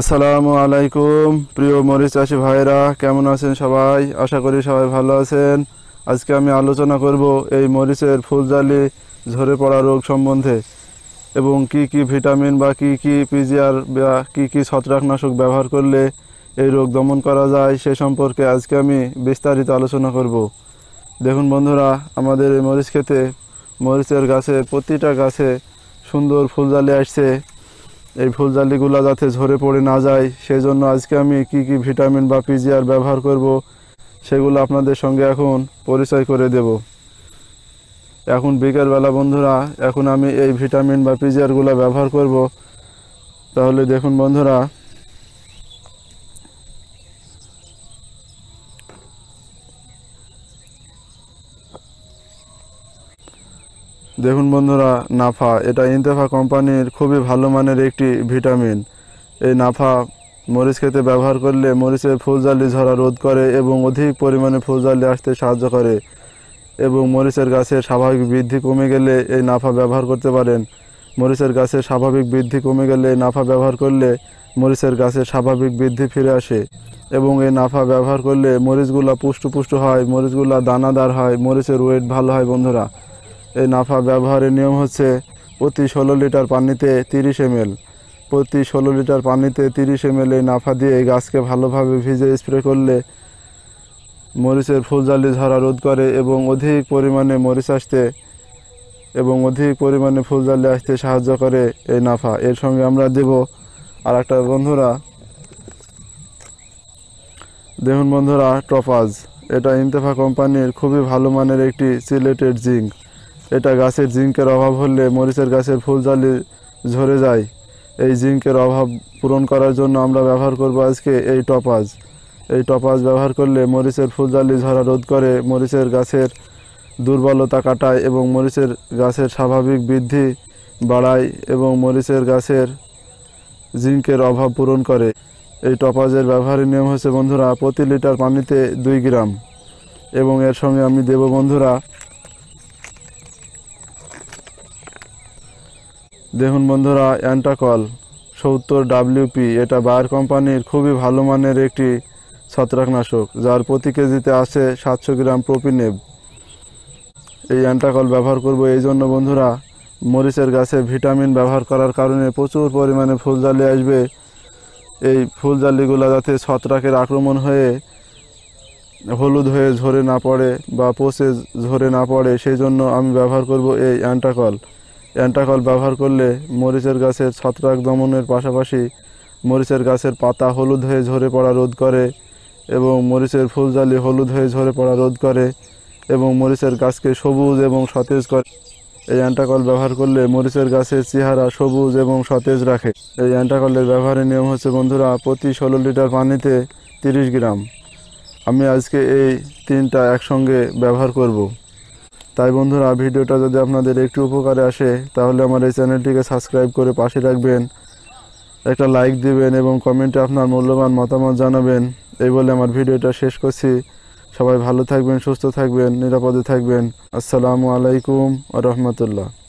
আসসালামু আলাইকুম প্রিয় মরিচ চাষি ভাইরা কেমন আছেন সবাই আশা করি সবাই ভালো আছেন আজকে আমি আলোচনা করব এই মরিচের ফুলজালি ঝরে পড়া রোগ সম্বন্ধে এবং কি কি ভিটামিন বা কি কি পিজিআর বা কি কি ছত্রাকনাশক ব্যবহার করলে এই রোগ দমন করা যায় সে সম্পর্কে আজকে আমি বিস্তারিত আলোচনা করব দেখুন বন্ধুরা আমাদের এই মরিচ খেতে মরিচের গাছে প্রতিটা গাছে সুন্দর ফুলজালি আসছে এই ফুলজালিগুলো যাতে ঝরে পড়ে না যায় সেই জন্য আজকে আমি কি কি ভিটামিন বা পিজিআর ব্যবহার করব সেগুলো আপনাদের সঙ্গে এখন পরিচয় করে দেব এখন বিকেলবেলা বন্ধুরা এখন আমি এই ভিটামিন বা পিজিআরগুলো ব্যবহার করব তাহলে দেখুন বন্ধুরা দেখুন বন্ধুরা নাফা এটা ইন্তেফা কোম্পানির খুবই ভালো মানের একটি ভিটামিন এই নাফা মরিচ খেতে ব্যবহার করলে মরিচের ফুলজালি ঝরা রোধ করে এবং অধিক পরিমাণে ফুলজালি আসতে সাহায্য করে এবং মরিচের গাছের স্বাভাবিক বৃদ্ধি কমে গেলে এই নাফা ব্যবহার করতে পারেন মরিচের গাছের স্বাভাবিক বৃদ্ধি কমে গেলে এই নাফা ব্যবহার করলে মরিচের গাছের স্বাভাবিক বৃদ্ধি ফিরে আসে এবং এই নাফা ব্যবহার করলে মরিচগুলা পুষ্ট হয় মরিচগুলা দানাদার হয় মরিচের ওয়েট ভালো হয় বন্ধুরা এই নাফা ব্যবহারের নিয়ম হচ্ছে প্রতি ষোলো লিটার পানিতে তিরিশ এম প্রতি ষোলো লিটার পানিতে তিরিশ এম এই নাফা দিয়ে এই গাছকে ভালোভাবে ভিজে স্প্রে করলে মরিচের ফুলজালি ঝরা রোধ করে এবং অধিক পরিমাণে মরিচ আসতে এবং অধিক পরিমাণে ফুলজালি আসতে সাহায্য করে এই নাফা এর সঙ্গে আমরা দেব আর একটা বন্ধুরা দেখুন বন্ধুরা টপাজ এটা ইন্তেফা কোম্পানির খুবই ভালো মানের একটি সিলেটেড জিঙ্ক এটা গাছের জিঙ্কের অভাব হলে মরিচের গাছের ফুল জালি ঝরে যায় এই জিঙ্কের অভাব পূরণ করার জন্য আমরা ব্যবহার করব আজকে এই টপাজ এই টপাজ ব্যবহার করলে মরিচের ফুল জালি ঝরা রোধ করে মরিচের গাছের দুর্বলতা কাটায় এবং মরিচের গাছের স্বাভাবিক বৃদ্ধি বাড়ায় এবং মরিচের গাছের জিঙ্কের অভাব পূরণ করে এই টপাজের ব্যবহারের নিয়ম হচ্ছে বন্ধুরা প্রতি লিটার পানিতে দুই গ্রাম এবং এর সঙ্গে আমি দেব বন্ধুরা দেখুন বন্ধুরা অ্যান্টাকল সত্তর ডাব্লিউপি এটা বায়ার কোম্পানির খুবই ভালো মানের একটি ছত্রাকনাশক যার প্রতি কেজিতে আছে সাতশো গ্রাম প্রোপিনেব এই অ্যান্টাকল ব্যবহার করব এই জন্য বন্ধুরা মরিচের গাছে ভিটামিন ব্যবহার করার কারণে প্রচুর পরিমাণে ফুলজালি আসবে এই ফুলজালিগুলো যাতে ছত্রাকের আক্রমণ হয়ে হলুদ হয়ে ঝরে না পড়ে বা পচে ঝরে না পড়ে সেই জন্য আমি ব্যবহার করব এই অ্যান্টাকল অ্যান্টাকল ব্যবহার করলে মরিচের গাছের ছত্রাক দমনের পাশাপাশি মরিচের গাছের পাতা হলুদ হয়ে ঝরে পড়া রোধ করে এবং মরিচের ফুলজালি হলুদ হয়ে ঝরে পড়া রোধ করে এবং মরিচের গাছকে সবুজ এবং সতেজ করে এই অ্যান্টাকল ব্যবহার করলে মরিচের গাছের চেহারা সবুজ এবং সতেজ রাখে এই অ্যান্টাকলের ব্যবহারের নিয়ম হচ্ছে বন্ধুরা প্রতি ষোলো লিটার পানিতে 30 গ্রাম আমি আজকে এই তিনটা একসঙ্গে ব্যবহার করব তাই বন্ধুরা ভিডিওটা যদি আপনাদের একটু উপকারে আসে তাহলে আমার এই চ্যানেলটিকে সাবস্ক্রাইব করে পাশে রাখবেন একটা লাইক দিবেন এবং কমেন্টে আপনার মূল্যবান মতামত জানাবেন এই বলে আমার ভিডিওটা শেষ করছি সবাই ভালো থাকবেন সুস্থ থাকবেন নিরাপদে থাকবেন আসসালামু আলাইকুম রহমতুল্লাহ